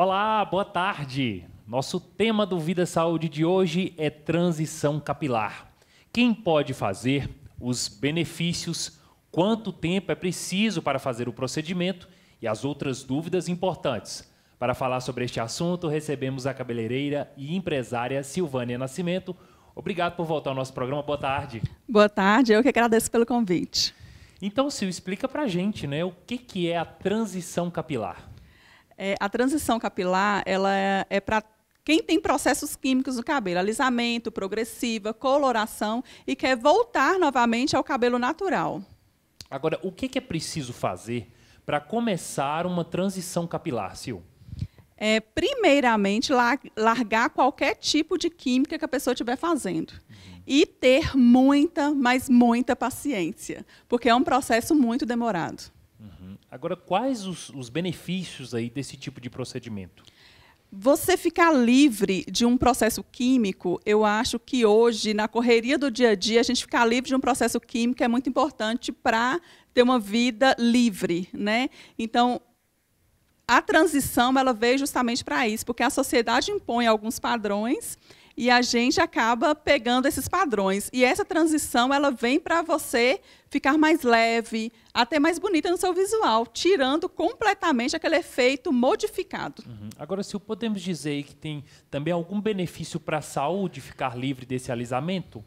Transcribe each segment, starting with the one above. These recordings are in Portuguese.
Olá, boa tarde. Nosso tema do Vida Saúde de hoje é transição capilar. Quem pode fazer, os benefícios, quanto tempo é preciso para fazer o procedimento e as outras dúvidas importantes. Para falar sobre este assunto, recebemos a cabeleireira e empresária Silvânia Nascimento. Obrigado por voltar ao nosso programa. Boa tarde. Boa tarde, eu que agradeço pelo convite. Então, Sil, explica a gente, né, o que, que é a transição capilar? É, a transição capilar ela é, é para quem tem processos químicos no cabelo, alisamento, progressiva, coloração e quer voltar novamente ao cabelo natural. Agora, o que, é preciso fazer para começar uma transição capilar, Sil? É, primeiramente, largar qualquer tipo de química que a pessoa estiver fazendo. Uhum. E ter muita, mas muita paciência, porque é um processo muito demorado. Agora, quais os, os benefícios aí desse tipo de procedimento? Você ficar livre de um processo químico, eu acho que hoje, na correria do dia a dia, a gente ficar livre de um processo químico é muito importante para ter uma vida livre. Né? Então, a transição ela veio justamente para isso, porque a sociedade impõe alguns padrões e a gente acaba pegando esses padrões. E essa transição ela vem para você ficar mais leve, até mais bonita no seu visual, tirando completamente aquele efeito modificado. Uhum. Agora, se podemos dizer que tem também algum benefício para a saúde ficar livre desse alisamento?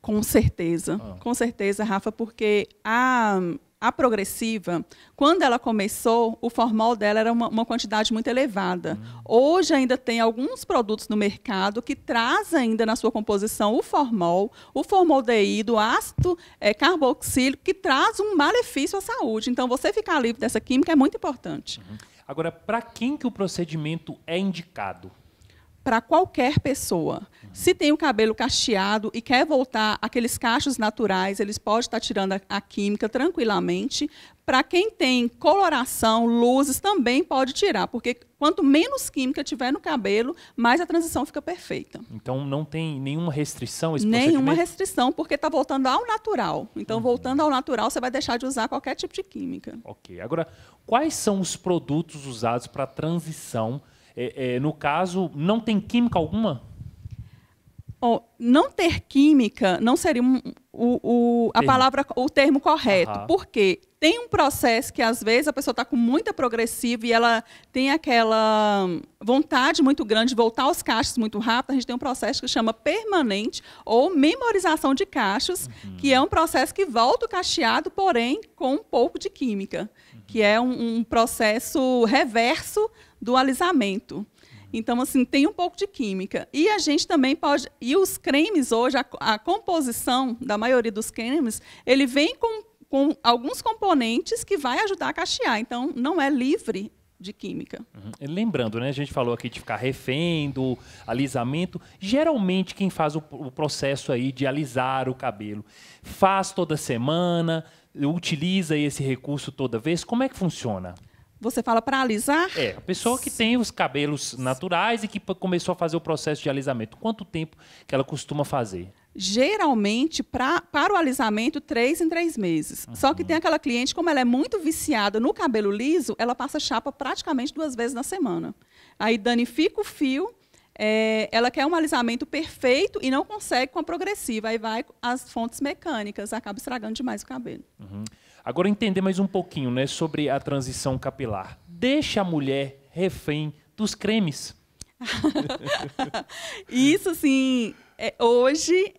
Com certeza, ah. com certeza, Rafa, porque a a progressiva, quando ela começou, o formal dela era uma, uma quantidade muito elevada. Uhum. Hoje ainda tem alguns produtos no mercado que trazem ainda na sua composição o formol, o formaldeído, o ácido é, carboxílico, que traz um malefício à saúde. Então, você ficar livre dessa química é muito importante. Uhum. Agora, para quem que o procedimento é indicado? para qualquer pessoa. Se tem o cabelo cacheado e quer voltar aqueles cachos naturais, eles podem estar tá tirando a, química tranquilamente. Para quem tem coloração, luzes, também pode tirar, porque quanto menos química tiver no cabelo, mais a transição fica perfeita. Então não tem nenhuma restrição esse Nenhuma restrição, porque está voltando ao natural. Então, uhum. voltando ao natural, você vai deixar de usar qualquer tipo de química. Ok. Agora, quais são os produtos usados para a transição? é, é, no caso, não tem química alguma? Oh, não ter química não seria um, o, o, a termo. palavra, o termo correto. Aham. Porque tem um processo que, às vezes, a pessoa está com muita progressiva e ela tem aquela vontade muito grande de voltar aos cachos muito rápido. A gente tem um processo que chama permanente ou memorização de cachos, uhum. que é um processo que volta o cacheado, porém com um pouco de química, uhum. que é um, um processo reverso do alisamento. Então, assim, tem um pouco de química. E a gente também pode. E os cremes hoje, a, a composição da maioria dos cremes, ele vem com, com alguns componentes que vai ajudar a cachear. Então, não é livre de química. Uhum. Lembrando, né, a gente falou aqui de ficar refém do alisamento. Geralmente, quem faz o, o processo aí de alisar o cabelo faz toda semana, utiliza esse recurso toda vez. Como é que funciona? Você fala para alisar? É, a pessoa que tem os cabelos naturais e que começou a fazer o processo de alisamento. Quanto tempo que ela costuma fazer? geralmente pra, para o alisamento três em três meses. Uhum. Só que uhum. tem aquela cliente, como ela é muito viciada no cabelo liso, ela passa chapa praticamente duas vezes na semana. Aí danifica o fio. É, ela quer um alisamento perfeito e não consegue com a progressiva. Aí vai as fontes mecânicas, acaba estragando demais o cabelo. Uhum. Agora entender mais um pouquinho né, sobre a transição capilar. Deixa a mulher refém dos cremes. Isso, assim, é, hoje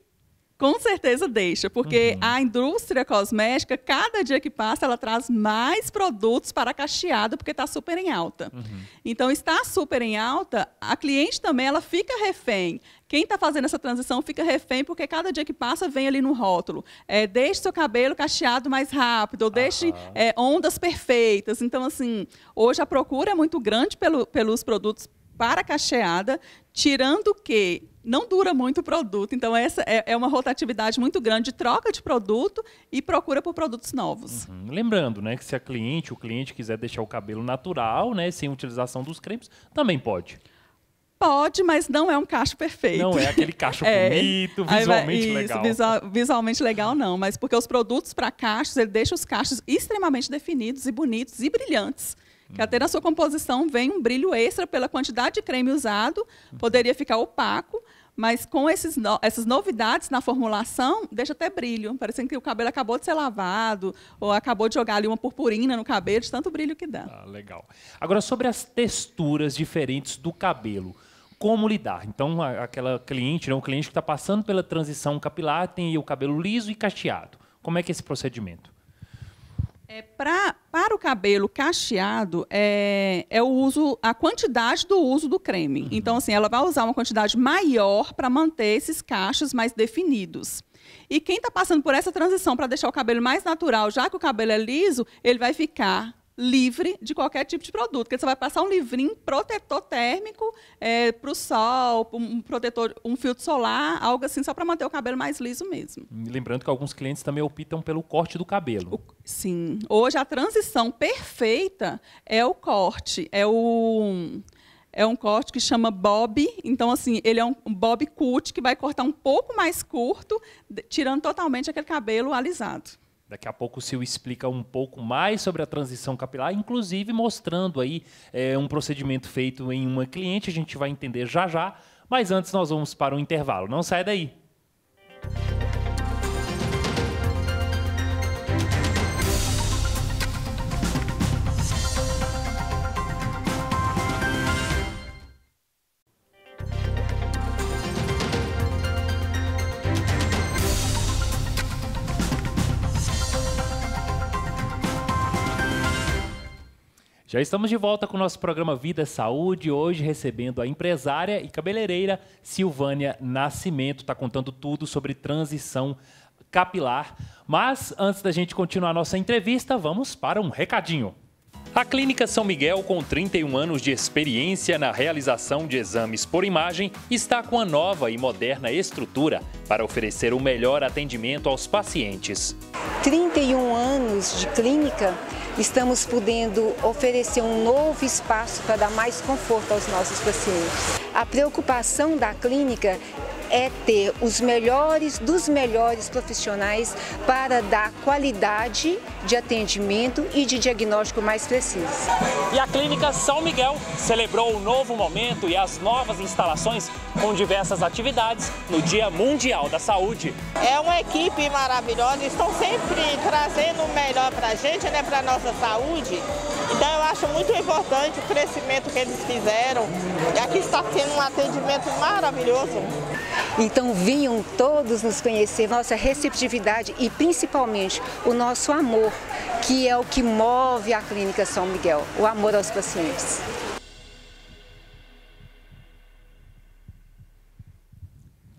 com certeza deixa, porque uhum. a indústria cosmética, cada dia que passa, ela traz mais produtos para a cacheada, porque está super em alta. Uhum. Então, está super em alta, a cliente também ela fica refém. Quem está fazendo essa transição fica refém, porque cada dia que passa vem ali no rótulo. É, deixe seu cabelo cacheado mais rápido, ou deixe é, ondas perfeitas. Então, assim, hoje a procura é muito grande pelo, pelos produtos para cacheada, tirando que não dura muito o produto. Então, essa é, é, uma rotatividade muito grande de troca de produto e procura por produtos novos. Uhum. Lembrando, né, que se a cliente, o cliente quiser deixar o cabelo natural, né, sem utilização dos cremes, também pode. Pode, mas não é um cacho perfeito. Não é aquele cacho é. bonito, visualmente Isso, legal. Visual, visualmente legal não, mas porque os produtos para cachos, ele deixa os cachos extremamente definidos e bonitos e brilhantes. Que até na sua composição vem um brilho extra pela quantidade de creme usado, poderia ficar opaco, mas com esses no, essas novidades na formulação, deixa até brilho, parecendo que o cabelo acabou de ser lavado ou acabou de jogar ali uma purpurina no cabelo, de tanto brilho que dá. Ah, legal. Agora, sobre as texturas diferentes do cabelo como lidar. Então, aquela cliente, né, um cliente que está passando pela transição capilar tem o cabelo liso e cacheado. Como é que é esse procedimento? É, pra, para o cabelo cacheado, é, é o uso, a quantidade do uso do creme. Uhum. Então, assim, ela vai usar uma quantidade maior para manter esses cachos mais definidos. E quem está passando por essa transição para deixar o cabelo mais natural, já que o cabelo é liso, ele vai ficar livre de qualquer tipo de produto, porque você vai passar um livrinho protetor térmico é, para o sol, um protetor, um filtro solar, algo assim, só para manter o cabelo mais liso mesmo. Lembrando que alguns clientes também optam pelo corte do cabelo. O, sim. Hoje a transição perfeita é o corte, é o é um corte que chama bob. Então, assim, ele é um bob cut que vai cortar um pouco mais curto, tirando totalmente aquele cabelo alisado. Daqui a pouco o Sil explica um pouco mais sobre a transição capilar, inclusive mostrando aí é, um procedimento feito em uma cliente. A gente vai entender já já, mas antes nós vamos para um intervalo. Não sai daí. Já estamos de volta com o nosso programa Vida Saúde, hoje recebendo a empresária e cabeleireira Silvânia Nascimento, está contando tudo sobre transição capilar. Mas antes da gente continuar nossa entrevista, vamos para um recadinho. A Clínica São Miguel, com 31 anos de experiência na realização de exames por imagem, está com a nova e moderna estrutura para oferecer o melhor atendimento aos pacientes. 31 anos de clínica, estamos podendo oferecer um novo espaço para dar mais conforto aos nossos pacientes. A preocupação da clínica é ter os melhores dos melhores profissionais para dar qualidade de atendimento e de diagnóstico mais preciso. E a Clínica São Miguel celebrou o um novo momento e as novas instalações com diversas atividades no Dia Mundial da Saúde. É uma equipe maravilhosa, estão sempre trazendo o melhor para a gente, né, para a nossa saúde. Então eu acho muito importante o crescimento que eles fizeram. E aqui está sendo um atendimento maravilhoso. Então vinham todos nos conhecer, nossa receptividade e principalmente o nosso amor, que é o que move a Clínica São Miguel, o amor aos pacientes.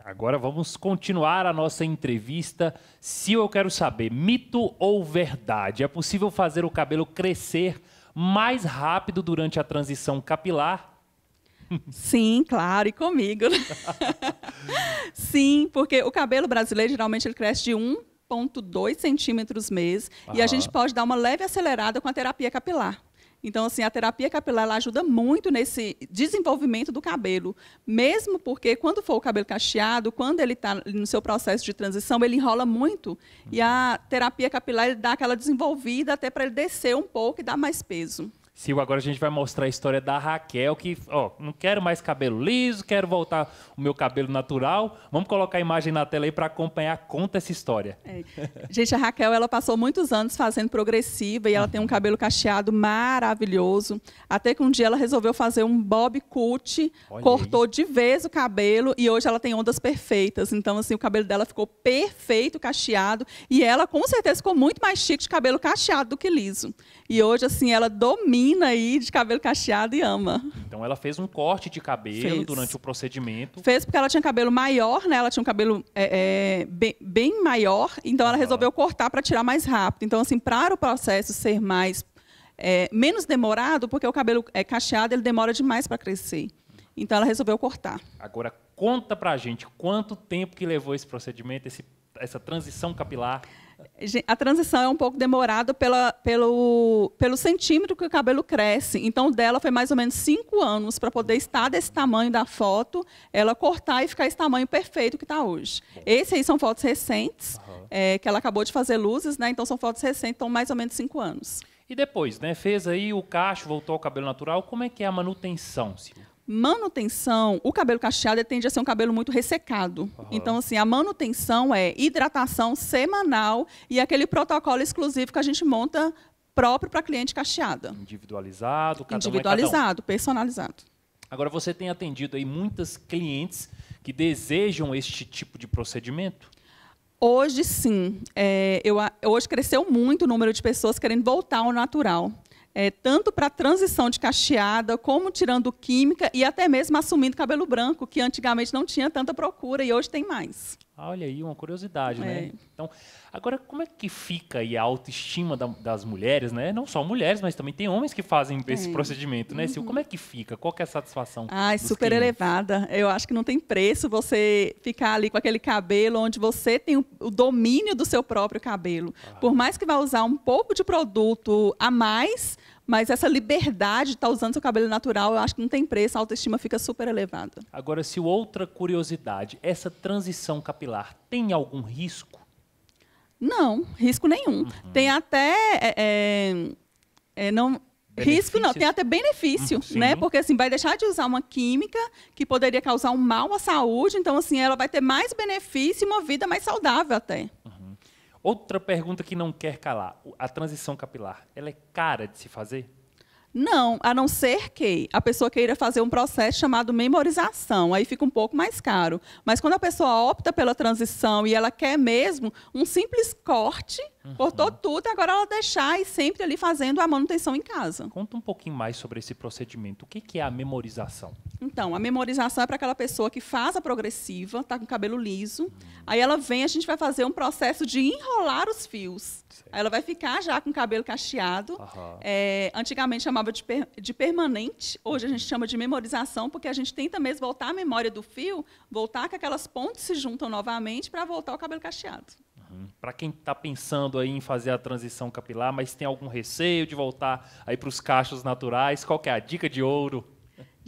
Agora vamos continuar a nossa entrevista. Se eu quero saber, mito ou verdade, é possível fazer o cabelo crescer mais rápido durante a transição capilar Sim, claro, e comigo. Sim, porque o cabelo brasileiro geralmente ele cresce de 1,2 centímetros mês e a gente pode dar uma leve acelerada com a terapia capilar. Então, assim, a terapia capilar ela ajuda muito nesse desenvolvimento do cabelo. Mesmo porque, quando for o cabelo cacheado, quando ele está no seu processo de transição, ele enrola muito. E uhum. a terapia capilar ele dá aquela desenvolvida até para ele descer um pouco e dar mais peso. Se agora a gente vai mostrar a história da Raquel, que, ó, não quero mais cabelo liso, quero voltar o meu cabelo natural. Vamos colocar a imagem na tela aí para acompanhar, conta essa história. É. Gente, a Raquel, ela passou muitos anos fazendo progressiva e ela tem um cabelo cacheado maravilhoso. Até que um dia ela resolveu fazer um bob cut, Olha cortou aí. de vez o cabelo e hoje ela tem ondas perfeitas. Então, assim, o cabelo dela ficou perfeito, cacheado. E ela, com certeza, ficou muito mais chique de cabelo cacheado do que liso. E hoje, assim, ela domina menina aí de cabelo cacheado e ama. Então ela fez um corte de cabelo fez. durante o procedimento. Fez porque ela tinha cabelo maior, né? Ela tinha um cabelo é, é, bem, bem, maior, então ela resolveu cortar para tirar mais rápido. Então, assim, para o processo ser mais é, menos demorado, porque o cabelo é cacheado, ele demora demais para crescer. Então ela resolveu cortar. Agora conta pra gente quanto tempo que levou esse procedimento, esse, essa transição capilar a transição é um pouco demorada pela, pelo, pelo centímetro que o cabelo cresce. Então, dela foi mais ou menos cinco anos para poder estar desse tamanho da foto, ela cortar e ficar esse tamanho perfeito que está hoje. Esse aí são fotos recentes, uhum. é, que ela acabou de fazer luzes, né? Então, são fotos recentes, então mais ou menos cinco anos. E depois, né? Fez aí o cacho, voltou ao cabelo natural. Como é que é a manutenção, Silvia? Manutenção, o cabelo cacheado tende a ser um cabelo muito ressecado. Uhum. Então, assim, a manutenção é hidratação semanal e aquele protocolo exclusivo que a gente monta próprio para cliente cacheada. Individualizado, cada Individualizado, um é cada um. personalizado. Agora, você tem atendido aí muitas clientes que desejam este tipo de procedimento? Hoje sim. É, eu, hoje cresceu muito o número de pessoas querendo voltar ao natural é, tanto para a transição de cacheada, como tirando química e até mesmo assumindo cabelo branco, que antigamente não tinha tanta procura e hoje tem mais. Olha aí, uma curiosidade, né? é. né? Então, agora, como é que fica aí a autoestima da, das mulheres, né? Não só mulheres, mas também tem homens que fazem é. esse procedimento, né? Uhum. como é que fica? Qual que é a satisfação? Ah, é super clientes? elevada. Eu acho que não tem preço você ficar ali com aquele cabelo onde você tem o, o domínio do seu próprio cabelo. Ah. Por mais que vá usar um pouco de produto a mais, mas essa liberdade de estar tá usando seu cabelo natural, eu acho que não tem preço, a autoestima fica super elevada. Agora, se outra curiosidade, essa transição capilar tem algum risco? Não, risco nenhum. Uhum. Tem até. É, é, é não, Risco não, tem até benefício, uhum, né? Porque assim, vai deixar de usar uma química que poderia causar um mal à saúde, então assim, ela vai ter mais benefício e uma vida mais saudável até. Uhum. Outra pergunta que não quer calar: a transição capilar, ela é cara de se fazer? Não, a não ser que a pessoa queira fazer um processo chamado memorização, aí fica um pouco mais caro. Mas quando a pessoa opta pela transição e ela quer mesmo um simples corte, uhum. cortou tudo, agora ela deixar e sempre ali fazendo a manutenção em casa. Conta um pouquinho mais sobre esse procedimento. O que é a memorização? Então, a memorização é para aquela pessoa que faz a progressiva, está com cabelo liso, uhum. Aí ela vem, a gente vai fazer um processo de enrolar os fios. Aí ela vai ficar já com o cabelo cacheado. Uhum. É, antigamente chamava de, per, de permanente, hoje a gente chama de memorização, porque a gente tenta mesmo voltar a memória do fio, voltar que aquelas pontes se juntam novamente para voltar o cabelo cacheado. Uhum. Para quem está pensando aí em fazer a transição capilar, mas tem algum receio de voltar aí para os cachos naturais, qual é a dica de ouro?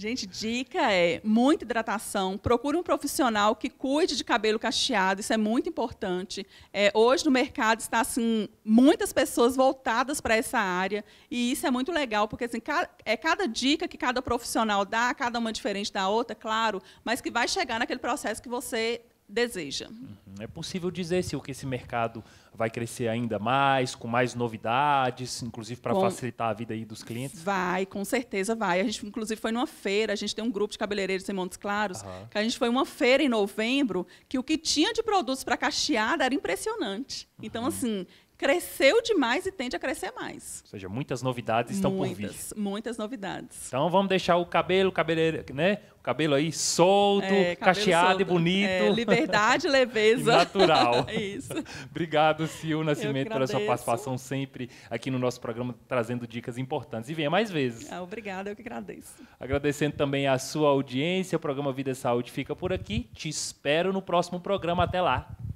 Gente, dica é muita hidratação. Procure um profissional que cuide de cabelo cacheado, isso é muito importante. É, hoje no mercado está assim muitas pessoas voltadas para essa área e isso é muito legal porque assim cada, é cada dica que cada profissional dá, cada uma diferente da outra, claro, mas que vai chegar naquele processo que você deseja. Uhum. É possível dizer se o que esse mercado vai crescer ainda mais, com mais novidades, inclusive para facilitar a vida aí dos clientes? Vai, com certeza vai. A gente inclusive foi numa feira, a gente tem um grupo de cabeleireiros em Montes Claros, uhum. que a gente foi uma feira em novembro, que o que tinha de produtos para cacheada era impressionante. Então uhum. assim, cresceu demais e tende a crescer mais. Ou seja, muitas novidades estão muitas, por vir. Muitas muitas novidades. Então vamos deixar o cabelo, cabeleireiro, né? O cabelo aí solto, é, cacheado solto. e bonito. É, liberdade, leveza. natural. é Isso. Obrigado, Sil Nascimento, pela sua participação sempre aqui no nosso programa, trazendo dicas importantes. E venha mais vezes. Ah, obrigada, eu que agradeço. Agradecendo também a sua audiência, o programa Vida e Saúde fica por aqui. Te espero no próximo programa. Até lá.